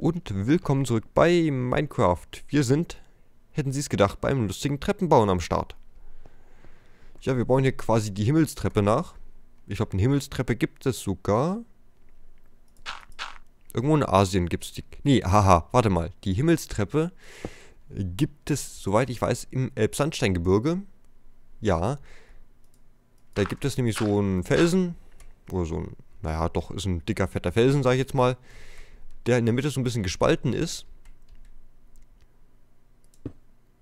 und willkommen zurück bei Minecraft. Wir sind, hätten Sie es gedacht, beim lustigen Treppenbauen am Start. Ja, wir bauen hier quasi die Himmelstreppe nach. Ich glaube, eine Himmelstreppe gibt es sogar. Irgendwo in Asien gibt es die... Nee, haha, warte mal. Die Himmelstreppe gibt es, soweit ich weiß, im Elbsandsteingebirge. Ja. Da gibt es nämlich so einen Felsen. Oder so ein... Naja, doch, ist ein dicker, fetter Felsen, sag ich jetzt mal der in der Mitte so ein bisschen gespalten ist.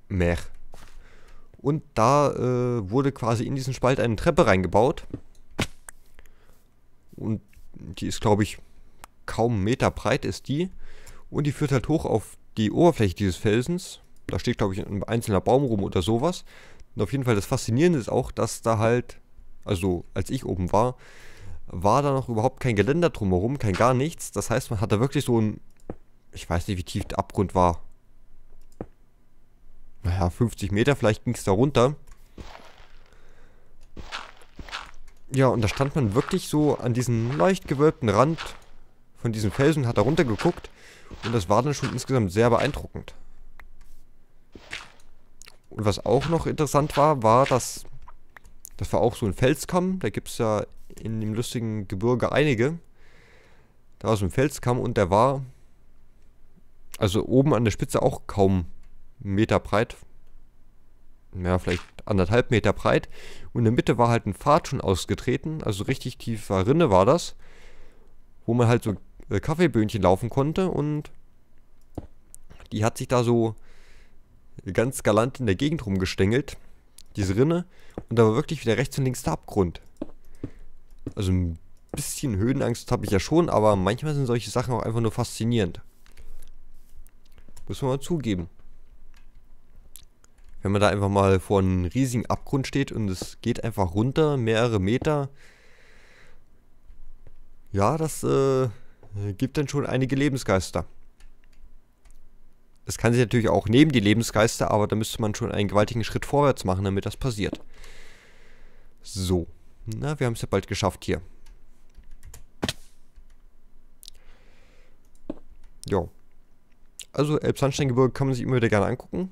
Mech. Und da äh, wurde quasi in diesen Spalt eine Treppe reingebaut. Und die ist, glaube ich, kaum einen Meter breit ist die. Und die führt halt hoch auf die Oberfläche dieses Felsens. Da steht, glaube ich, ein einzelner Baum rum oder sowas. Und auf jeden Fall das Faszinierende ist auch, dass da halt, also als ich oben war, war da noch überhaupt kein Geländer drumherum, kein gar nichts. Das heißt, man hatte wirklich so ein, ich weiß nicht, wie tief der Abgrund war. Naja, 50 Meter, vielleicht ging es da runter. Ja, und da stand man wirklich so an diesem leicht gewölbten Rand von diesem Felsen, hat da runtergeguckt. Und das war dann schon insgesamt sehr beeindruckend. Und was auch noch interessant war, war, dass das war auch so ein Felskamm. Da gibt es ja in dem lustigen Gebirge einige, da aus dem Fels kam und der war, also oben an der Spitze auch kaum einen Meter breit. Ja, vielleicht anderthalb Meter breit. Und in der Mitte war halt ein Pfad schon ausgetreten, also richtig tiefer Rinne war das, wo man halt so äh, Kaffeeböhnchen laufen konnte und die hat sich da so ganz galant in der Gegend rumgestängelt, diese Rinne. Und da war wirklich wieder rechts und links der Abgrund. Also ein bisschen Höhenangst habe ich ja schon, aber manchmal sind solche Sachen auch einfach nur faszinierend. Muss man mal zugeben. Wenn man da einfach mal vor einem riesigen Abgrund steht und es geht einfach runter, mehrere Meter. Ja, das äh, gibt dann schon einige Lebensgeister. Es kann sich natürlich auch neben die Lebensgeister, aber da müsste man schon einen gewaltigen Schritt vorwärts machen, damit das passiert. So. Na, wir haben es ja bald geschafft hier. Jo. Also Elbsandsteingebirge kann man sich immer wieder gerne angucken.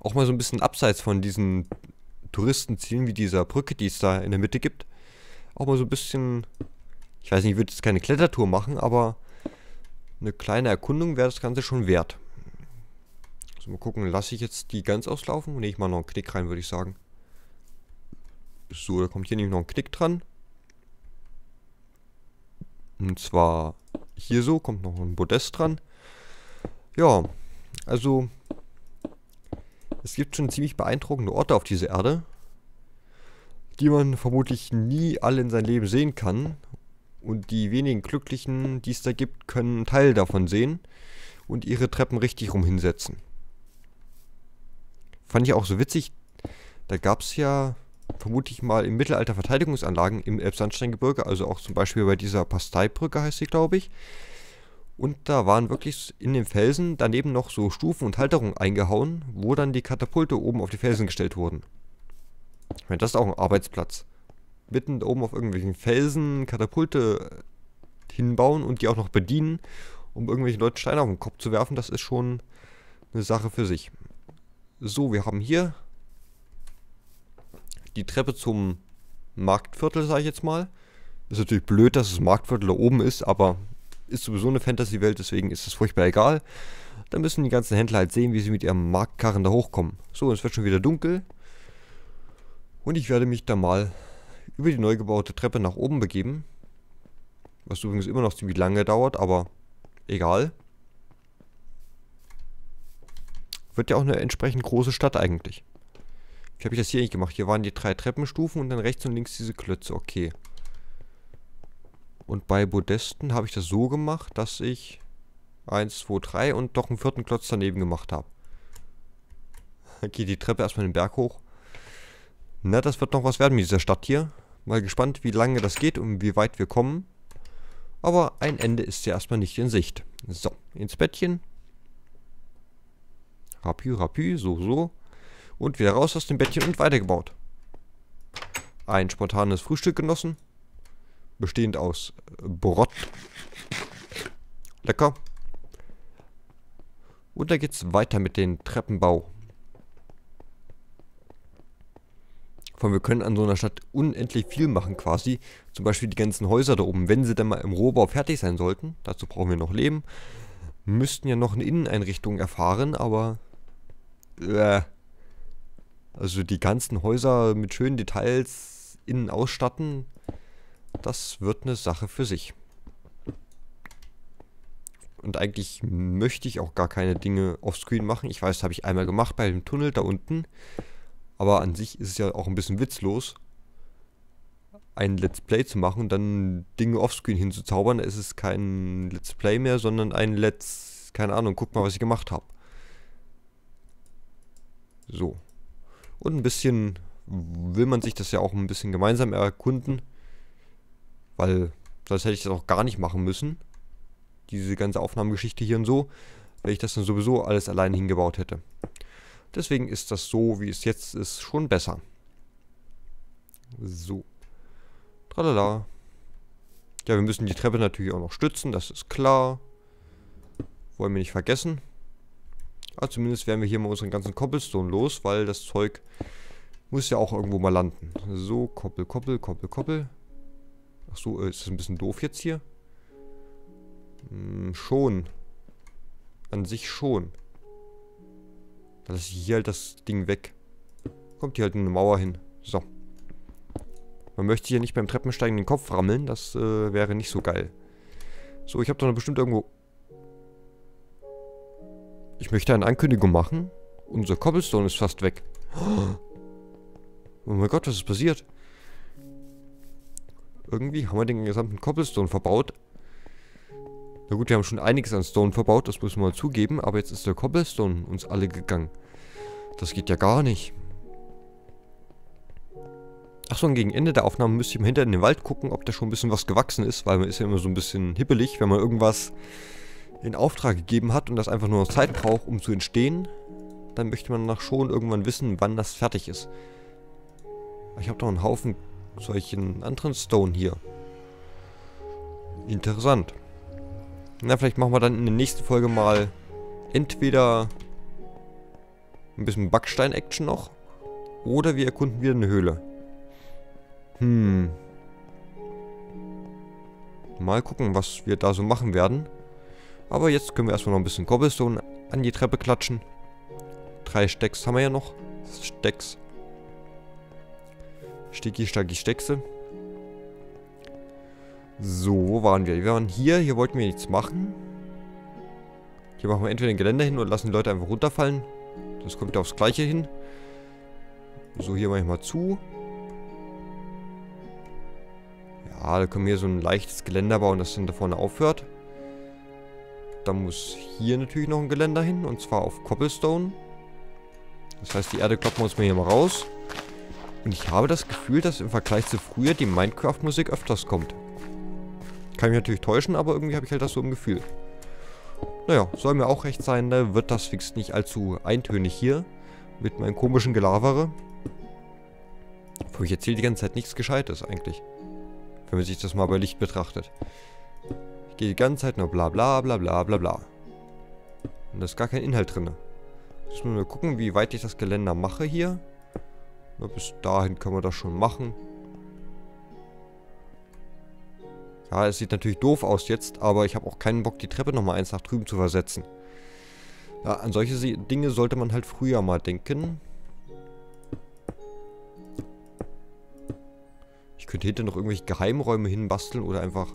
Auch mal so ein bisschen abseits von diesen Touristenzielen wie dieser Brücke, die es da in der Mitte gibt. Auch mal so ein bisschen, ich weiß nicht, ich würde jetzt keine Klettertour machen, aber eine kleine Erkundung wäre das Ganze schon wert. So, also mal gucken, lasse ich jetzt die ganz auslaufen? Ne, ich mal noch einen Knick rein, würde ich sagen. So, da kommt hier nämlich noch ein Knick dran. Und zwar hier so kommt noch ein Podest dran. Ja, also es gibt schon ziemlich beeindruckende Orte auf dieser Erde, die man vermutlich nie alle in seinem Leben sehen kann. Und die wenigen Glücklichen, die es da gibt, können einen Teil davon sehen und ihre Treppen richtig rum hinsetzen. Fand ich auch so witzig. Da gab es ja vermutlich mal im Mittelalter Verteidigungsanlagen im Elbsandsteingebirge, also auch zum Beispiel bei dieser Pasteibrücke heißt sie, glaube ich. Und da waren wirklich in den Felsen daneben noch so Stufen und Halterungen eingehauen, wo dann die Katapulte oben auf die Felsen gestellt wurden. Ich meine, das ist auch ein Arbeitsplatz. Mitten oben auf irgendwelchen Felsen Katapulte hinbauen und die auch noch bedienen, um irgendwelchen Leuten Steine auf den Kopf zu werfen, das ist schon eine Sache für sich. So, wir haben hier die Treppe zum Marktviertel, sage ich jetzt mal. Ist natürlich blöd, dass das Marktviertel da oben ist, aber ist sowieso eine Fantasy-Welt, deswegen ist es furchtbar egal. Da müssen die ganzen Händler halt sehen, wie sie mit ihrem Marktkarren da hochkommen. So, es wird schon wieder dunkel. Und ich werde mich da mal über die neu gebaute Treppe nach oben begeben. Was übrigens immer noch ziemlich lange dauert, aber egal. Wird ja auch eine entsprechend große Stadt eigentlich. Ich habe ich das hier eigentlich gemacht. Hier waren die drei Treppenstufen und dann rechts und links diese Klötze. Okay. Und bei Bodesten habe ich das so gemacht, dass ich 1, 2, 3 und doch einen vierten Klotz daneben gemacht habe. Okay, die Treppe erstmal den Berg hoch. Na, das wird noch was werden mit dieser Stadt hier. Mal gespannt, wie lange das geht und wie weit wir kommen. Aber ein Ende ist ja erstmal nicht in Sicht. So, ins Bettchen. Rapü, rapü, so, so und wieder raus aus dem Bettchen und weitergebaut. Ein spontanes Frühstück genossen, bestehend aus Brot. Lecker. Und da geht's weiter mit dem Treppenbau. Von wir können an so einer Stadt unendlich viel machen quasi. Zum Beispiel die ganzen Häuser da oben, wenn sie dann mal im Rohbau fertig sein sollten, dazu brauchen wir noch Leben, müssten ja noch eine Inneneinrichtung erfahren, aber... Äh, also die ganzen Häuser mit schönen Details innen ausstatten, das wird eine Sache für sich. Und eigentlich möchte ich auch gar keine Dinge offscreen machen. Ich weiß, das habe ich einmal gemacht bei dem Tunnel da unten. Aber an sich ist es ja auch ein bisschen witzlos, ein Let's Play zu machen und dann Dinge offscreen hinzuzaubern. Da ist es kein Let's Play mehr, sondern ein Let's... Keine Ahnung, guck mal, was ich gemacht habe. So, und ein bisschen will man sich das ja auch ein bisschen gemeinsam erkunden. Weil sonst hätte ich das auch gar nicht machen müssen. Diese ganze Aufnahmegeschichte hier und so. Weil ich das dann sowieso alles allein hingebaut hätte. Deswegen ist das so, wie es jetzt ist, schon besser. So. Tralala. Ja, wir müssen die Treppe natürlich auch noch stützen, das ist klar. Wollen wir nicht vergessen. Also zumindest werden wir hier mal unseren ganzen Cobblestone los, weil das Zeug muss ja auch irgendwo mal landen. So, koppel, koppel, koppel, koppel. Ach so, äh, ist das ein bisschen doof jetzt hier? Hm, schon. An sich schon. Dann lasse ich hier halt das Ding weg. Kommt hier halt eine Mauer hin. So. Man möchte hier nicht beim Treppensteigen den Kopf rammeln. Das äh, wäre nicht so geil. So, ich habe doch noch bestimmt irgendwo... Ich möchte eine Ankündigung machen. Unser Cobblestone ist fast weg. Oh mein Gott, was ist passiert? Irgendwie haben wir den gesamten Cobblestone verbaut. Na gut, wir haben schon einiges an Stone verbaut, das müssen wir mal zugeben. Aber jetzt ist der Cobblestone uns alle gegangen. Das geht ja gar nicht. Achso, und gegen Ende der Aufnahme müsste ich mal hinter in den Wald gucken, ob da schon ein bisschen was gewachsen ist, weil man ist ja immer so ein bisschen hippelig, wenn man irgendwas in Auftrag gegeben hat und das einfach nur noch Zeit braucht, um zu entstehen, dann möchte man nach schon irgendwann wissen, wann das fertig ist. Ich habe doch einen Haufen solchen anderen Stone hier. Interessant. Na, vielleicht machen wir dann in der nächsten Folge mal entweder ein bisschen Backstein-Action noch oder wir erkunden wieder eine Höhle. Hm. Mal gucken, was wir da so machen werden. Aber jetzt können wir erstmal noch ein bisschen Cobblestone an die Treppe klatschen. Drei Stecks haben wir ja noch. Stecks. Sticky, stacky, Steckse. So, wo waren wir? Wir waren hier. Hier wollten wir nichts machen. Hier machen wir entweder ein Geländer hin oder lassen die Leute einfach runterfallen. Das kommt ja aufs Gleiche hin. So, hier mache ich mal zu. Ja, da können wir hier so ein leichtes Geländer bauen, das dann da vorne aufhört. Dann muss hier natürlich noch ein Geländer hin. Und zwar auf Cobblestone. Das heißt, die Erde kloppen wir uns mal hier mal raus. Und ich habe das Gefühl, dass im Vergleich zu früher die Minecraft-Musik öfters kommt. Kann mich natürlich täuschen, aber irgendwie habe ich halt das so im Gefühl. Naja, soll mir auch recht sein, da ne? wird das fix nicht allzu eintönig hier. Mit meinem komischen Gelavere. Wo ich erzähle die ganze Zeit nichts Gescheites eigentlich. Wenn man sich das mal bei Licht betrachtet. Geht die ganze Zeit nur bla bla bla bla bla bla. Und da ist gar kein Inhalt drin. Jetzt müssen wir mal gucken, wie weit ich das Geländer mache hier. Na, bis dahin können wir das schon machen. Ja, es sieht natürlich doof aus jetzt, aber ich habe auch keinen Bock, die Treppe nochmal eins nach drüben zu versetzen. Ja, an solche Dinge sollte man halt früher mal denken. Ich könnte hinter noch irgendwelche Geheimräume hinbasteln oder einfach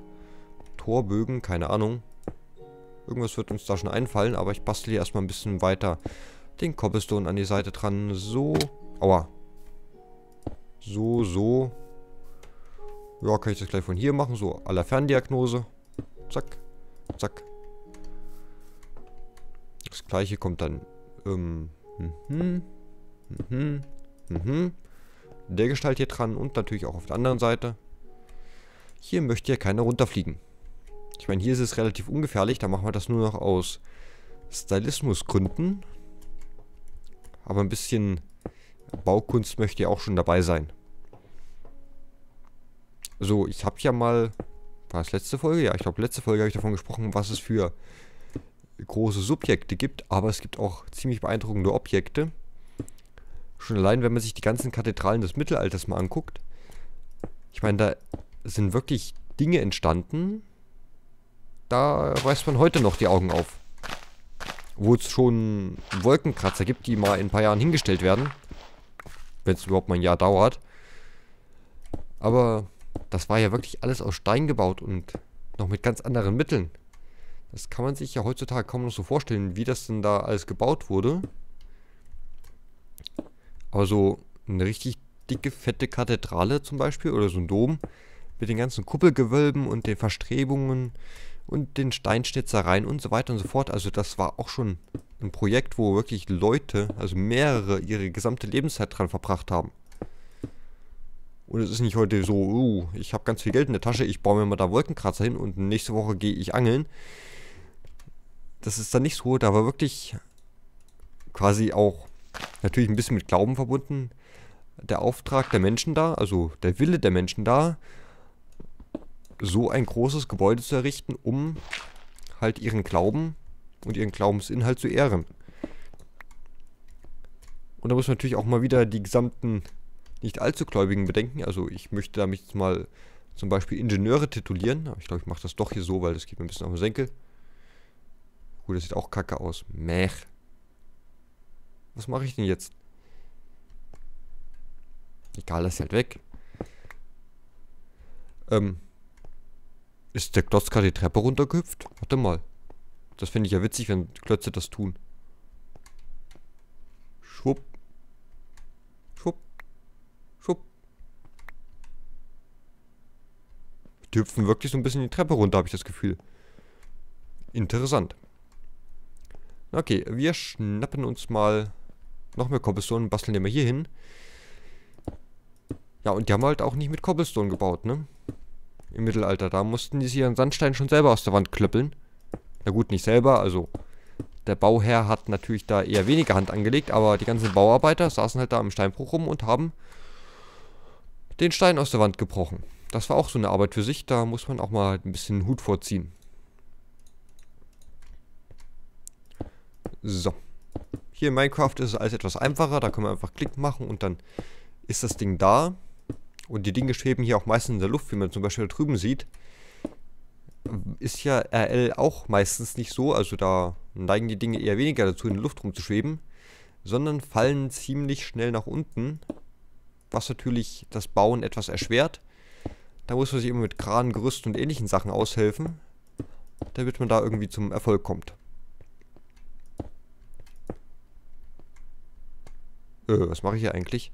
Torbögen, keine Ahnung. Irgendwas wird uns da schon einfallen, aber ich bastel hier erstmal ein bisschen weiter den Cobblestone an die Seite dran. So, aua. So, so. Ja, kann ich das gleich von hier machen, so aller Ferndiagnose. Zack, zack. Das gleiche kommt dann, ähm, mhm, mhm, mhm, mhm. Der Gestalt hier dran und natürlich auch auf der anderen Seite. Hier möchte ja keiner runterfliegen. Ich meine, hier ist es relativ ungefährlich, da machen wir das nur noch aus Stylismusgründen. Aber ein bisschen Baukunst möchte ja auch schon dabei sein. So, ich habe ja mal... War das letzte Folge? Ja, ich glaube, letzte Folge habe ich davon gesprochen, was es für große Subjekte gibt. Aber es gibt auch ziemlich beeindruckende Objekte. Schon allein, wenn man sich die ganzen Kathedralen des Mittelalters mal anguckt. Ich meine, da sind wirklich Dinge entstanden, da reißt man heute noch die Augen auf. Wo es schon Wolkenkratzer gibt, die mal in ein paar Jahren hingestellt werden. Wenn es überhaupt mal ein Jahr dauert. Aber das war ja wirklich alles aus Stein gebaut und noch mit ganz anderen Mitteln. Das kann man sich ja heutzutage kaum noch so vorstellen, wie das denn da alles gebaut wurde. Aber so eine richtig dicke, fette Kathedrale zum Beispiel oder so ein Dom mit den ganzen Kuppelgewölben und den Verstrebungen, und den Steinschnitzereien und so weiter und so fort. Also das war auch schon ein Projekt, wo wirklich Leute, also mehrere, ihre gesamte Lebenszeit dran verbracht haben. Und es ist nicht heute so, uh, ich habe ganz viel Geld in der Tasche, ich baue mir mal da Wolkenkratzer hin und nächste Woche gehe ich angeln. Das ist dann nicht so, da war wirklich quasi auch natürlich ein bisschen mit Glauben verbunden. Der Auftrag der Menschen da, also der Wille der Menschen da so ein großes Gebäude zu errichten, um halt ihren Glauben und ihren Glaubensinhalt zu ehren. Und da muss man natürlich auch mal wieder die gesamten nicht allzu Gläubigen bedenken. Also ich möchte damit jetzt mal zum Beispiel Ingenieure titulieren. Aber ich glaube, ich mache das doch hier so, weil das geht mir ein bisschen auf den Senkel. Gut, das sieht auch kacke aus. Mech. Was mache ich denn jetzt? Egal, das ist halt weg. Ähm, ist der Klotz gerade die Treppe runtergehüpft? Warte mal. Das finde ich ja witzig, wenn Klötze das tun. Schwupp. Schwupp. Schwupp. Die hüpfen wirklich so ein bisschen die Treppe runter, habe ich das Gefühl. Interessant. Okay, wir schnappen uns mal noch mehr Cobblestone und basteln den mal hier hin. Ja, und die haben halt auch nicht mit Cobblestone gebaut, ne? im Mittelalter. Da mussten die sich ihren Sandstein schon selber aus der Wand klöppeln. Na gut, nicht selber, also der Bauherr hat natürlich da eher weniger Hand angelegt, aber die ganzen Bauarbeiter saßen halt da im Steinbruch rum und haben den Stein aus der Wand gebrochen. Das war auch so eine Arbeit für sich, da muss man auch mal ein bisschen Hut vorziehen. So. Hier in Minecraft ist es alles etwas einfacher, da können wir einfach Klick machen und dann ist das Ding da und die Dinge schweben hier auch meistens in der Luft, wie man zum Beispiel da drüben sieht, ist ja RL auch meistens nicht so, also da neigen die Dinge eher weniger dazu, in der Luft rumzuschweben, sondern fallen ziemlich schnell nach unten, was natürlich das Bauen etwas erschwert. Da muss man sich immer mit Kranen, Gerüsten und ähnlichen Sachen aushelfen, damit man da irgendwie zum Erfolg kommt. Äh, was mache ich hier eigentlich?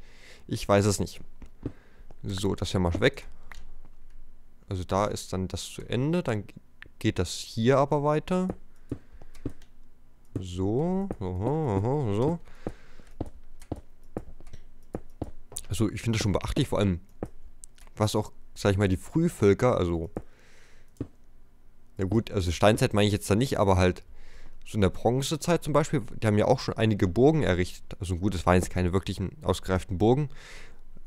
Ich weiß es nicht. So, das hier mal weg. Also da ist dann das zu Ende. Dann geht das hier aber weiter. So. Aha, aha, so. Also ich finde das schon beachtlich, vor allem was auch, sag ich mal, die Frühvölker, also na gut, also Steinzeit meine ich jetzt da nicht, aber halt so in der Bronzezeit zum Beispiel, die haben ja auch schon einige Burgen errichtet. Also gut, es waren jetzt keine wirklichen ausgereiften Burgen,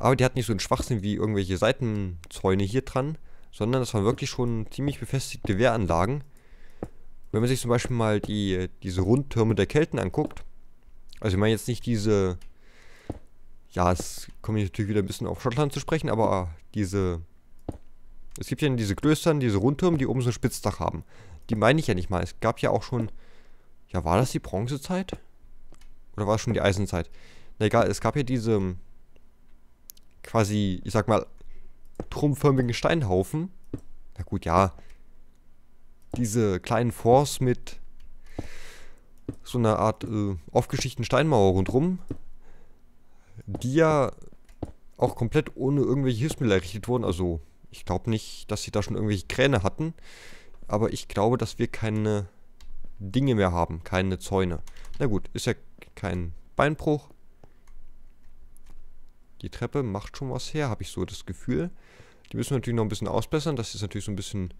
aber die hat nicht so einen Schwachsinn wie irgendwelche Seitenzäune hier dran, sondern das waren wirklich schon ziemlich befestigte Wehranlagen. Wenn man sich zum Beispiel mal die, diese Rundtürme der Kelten anguckt, also ich meine jetzt nicht diese, ja, es komme ich natürlich wieder ein bisschen auf Schottland zu sprechen, aber diese, es gibt ja diese Klöstern, diese Rundtürme, die oben so ein Spitzdach haben. Die meine ich ja nicht mal. Es gab ja auch schon, ja, war das die Bronzezeit? Oder war es schon die Eisenzeit? Na egal, es gab ja diese quasi, ich sag mal, turmförmigen Steinhaufen. Na gut, ja. Diese kleinen Forts mit so einer Art äh, aufgeschichten Steinmauer rundherum, die ja auch komplett ohne irgendwelche Hilfsmittel errichtet wurden. Also ich glaube nicht, dass sie da schon irgendwelche Kräne hatten, aber ich glaube, dass wir keine Dinge mehr haben, keine Zäune. Na gut, ist ja kein Beinbruch. Die Treppe macht schon was her, habe ich so das Gefühl. Die müssen wir natürlich noch ein bisschen ausbessern. Das ist natürlich so ein bisschen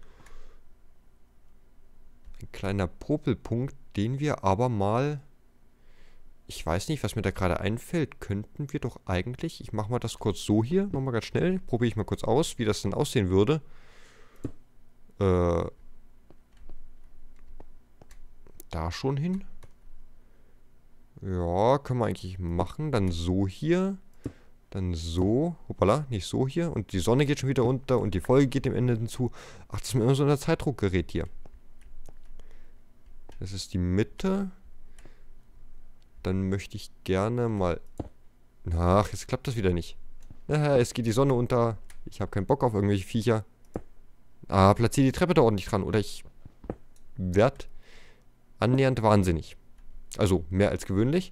ein kleiner Popelpunkt, den wir aber mal... Ich weiß nicht, was mir da gerade einfällt. Könnten wir doch eigentlich... Ich mache mal das kurz so hier. Nochmal ganz schnell. Probiere ich mal kurz aus, wie das dann aussehen würde. Äh... Da schon hin. Ja, können wir eigentlich machen. Dann so hier. Dann so, hoppala, nicht so hier. Und die Sonne geht schon wieder unter und die Folge geht dem Ende hinzu. Ach, das ist mir immer so ein Zeitdruckgerät hier. Das ist die Mitte. Dann möchte ich gerne mal... Ach, jetzt klappt das wieder nicht. Naja, äh, es geht die Sonne unter. Ich habe keinen Bock auf irgendwelche Viecher. Ah, platziere die Treppe da ordentlich dran. Oder ich werde annähernd wahnsinnig. Also mehr als gewöhnlich.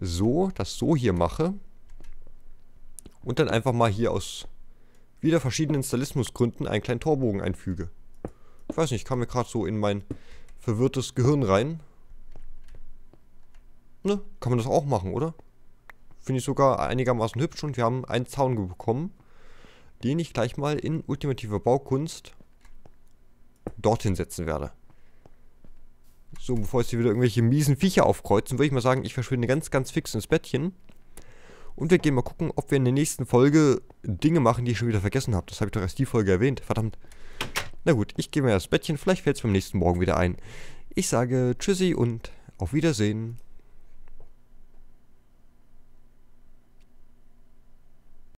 So, das so hier mache und dann einfach mal hier aus wieder verschiedenen Stylismusgründen einen kleinen Torbogen einfüge. Ich weiß nicht, kam mir gerade so in mein verwirrtes Gehirn rein. Ne, kann man das auch machen, oder? Finde ich sogar einigermaßen hübsch und wir haben einen Zaun bekommen, den ich gleich mal in ultimative Baukunst dorthin setzen werde. So, bevor jetzt hier wieder irgendwelche miesen Viecher aufkreuzen, würde ich mal sagen, ich verschwinde ganz, ganz fix ins Bettchen. Und wir gehen mal gucken, ob wir in der nächsten Folge Dinge machen, die ich schon wieder vergessen habe. Das habe ich doch erst die Folge erwähnt. Verdammt. Na gut, ich gehe mir das Bettchen. Vielleicht fällt es beim nächsten Morgen wieder ein. Ich sage Tschüssi und auf Wiedersehen.